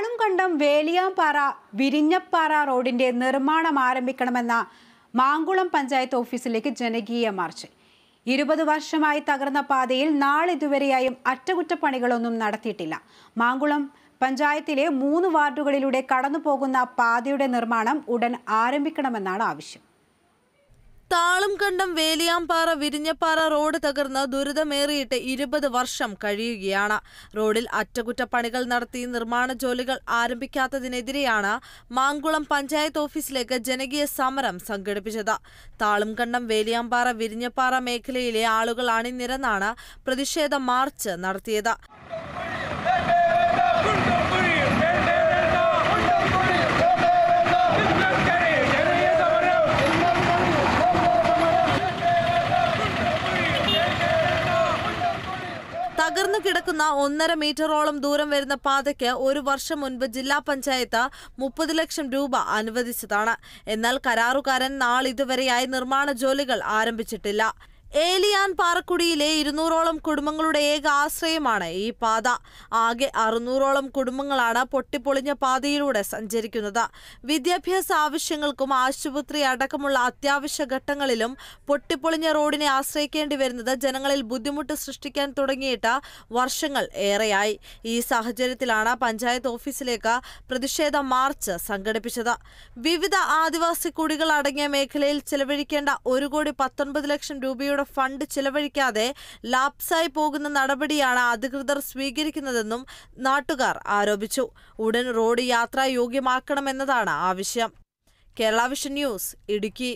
ആളുംകണ്ടം വേലിയാമ്പാറ വിരിഞ്ഞപ്പാറ റോഡിന്റെ നിർമ്മാണം ആരംഭിക്കണമെന്ന മാങ്കുളം പഞ്ചായത്ത് ഓഫീസിലേക്ക് ജനകീയ മാർച്ച് ഇരുപത് വർഷമായി തകർന്ന പാതയിൽ നാളിതുവരെയായും അറ്റകുറ്റപ്പണികളൊന്നും നടത്തിയിട്ടില്ല മാങ്കുളം പഞ്ചായത്തിലെ മൂന്ന് വാർഡുകളിലൂടെ കടന്നു പോകുന്ന പാതയുടെ നിർമ്മാണം ഉടൻ ആരംഭിക്കണമെന്നാണ് ആവശ്യം താളും കണ്ടം വേലിയാമ്പാറ വിരിഞ്ഞപ്പാറ റോഡ് തകർന്ന് ദുരിതമേറിയിട്ട് ഇരുപത് വർഷം കഴിയുകയാണ് റോഡിൽ അറ്റകുറ്റപ്പണികൾ നടത്തി നിർമ്മാണ ജോലികൾ ആരംഭിക്കാത്തതിനെതിരെയാണ് മാങ്കുളം പഞ്ചായത്ത് ഓഫീസിലേക്ക് ജനകീയ സമരം സംഘടിപ്പിച്ചത് താളും കണ്ടം വേലിയാമ്പാറ വിരിഞ്ഞപ്പാറ മേഖലയിലെ ആളുകൾ അണിനിരന്നാണ് പ്രതിഷേധ മാർച്ച് നടത്തിയത് തകർന്നു കിടക്കുന്ന ഒന്നര മീറ്ററോളം ദൂരം വരുന്ന പാതയ്ക്ക് ഒരു വർഷം മുൻപ് ജില്ലാ പഞ്ചായത്ത് മുപ്പത് ലക്ഷം രൂപ അനുവദിച്ചതാണ് എന്നാൽ കരാറുകാരൻ നാളിതുവരെയായി നിർമ്മാണ ജോലികൾ ആരംഭിച്ചിട്ടില്ല ഏലിയാൻ പാറക്കുടിയിലെ ഇരുന്നൂറോളം കുടുംബങ്ങളുടെ ഏക ആശ്രയമാണ് ഈ പാത ആകെ അറുന്നൂറോളം കുടുംബങ്ങളാണ് പൊട്ടിപ്പൊളിഞ്ഞ പാതയിലൂടെ സഞ്ചരിക്കുന്നത് വിദ്യാഭ്യാസ ആവശ്യങ്ങൾക്കും ആശുപത്രി അടക്കമുള്ള അത്യാവശ്യ ഘട്ടങ്ങളിലും പൊട്ടിപ്പൊളിഞ്ഞ റോഡിനെ ആശ്രയിക്കേണ്ടി വരുന്നത് ജനങ്ങളിൽ ബുദ്ധിമുട്ട് സൃഷ്ടിക്കാൻ തുടങ്ങിയിട്ട് വർഷങ്ങൾ ഏറെയായി ഈ സാഹചര്യത്തിലാണ് പഞ്ചായത്ത് ഓഫീസിലേക്ക് പ്രതിഷേധ മാർച്ച് സംഘടിപ്പിച്ചത് വിവിധ ആദിവാസി കുടികൾ അടങ്ങിയ മേഖലയിൽ ചെലവഴിക്കേണ്ട ഒരു കോടി പത്തൊൻപത് ലക്ഷം രൂപയുടെ രൂപയുടെ ഫണ്ട് ചിലവഴിക്കാതെ ലാപ്സായി പോകുന്ന നടപടിയാണ് അധികൃതർ സ്വീകരിക്കുന്നതെന്നും നാട്ടുകാർ ആരോപിച്ചു ഉടൻ റോഡ് യാത്രാ യോഗ്യമാക്കണമെന്നതാണ് ആവശ്യം കേരള വിഷൻ ന്യൂസ് ഇടുക്കി